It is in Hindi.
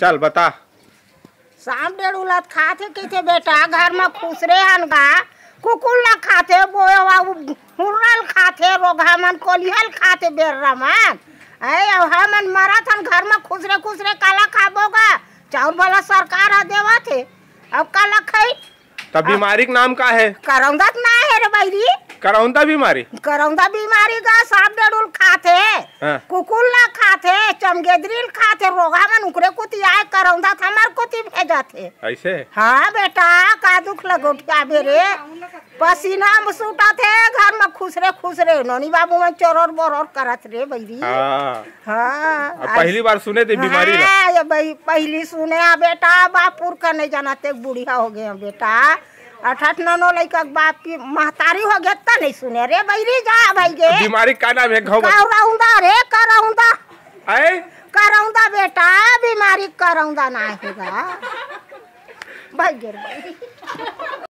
चल बता शाम डेढ़ उलत खाते कैसे बेटा घर में खुश रहे खुसरे हनगा कुकुल ना खाते बोए हुरल खाते रोगा मन कोलियल खाते बेर्रा मन अरे हमन मरत हन घर में खुश रहे खुश रहे काला खाबोगा चाउर वाला सरकार आ देवा थे अब काला खाई तब बीमारी का नाम का है करौंदत ना है रे भाई जी करौंदा बीमारी करौंदा बीमारी का सांप डेडुल खाते हाँ। कुकुल्ला खाते चमगेदरील खाते रोगा मन उकरे कुति आए करौंदा थमर भेजा थे ऐसे हाँ बेटा का दुख लगोटिया मेरे पसीना में सूटा थे घर में खुश खुश खुसरे नोनी बाबू में बोर और करत रे बैरी हाँ, हाँ पहली बार सुने थे बीमारी हाँ, ये पहली सुने बेटा बापुर का नहीं जाना ते बूढ़िया हो गया बेटा अठठ नौ नौ लड़का बाप की महतारी हो गया तो नहीं सुने रे बैरी जा भाई गे बीमारी का नाम है घाव कराऊंदा रे कराऊंदा ऐ कराऊंदा बेटा बीमारी कराऊंदा ना होगा भाई गे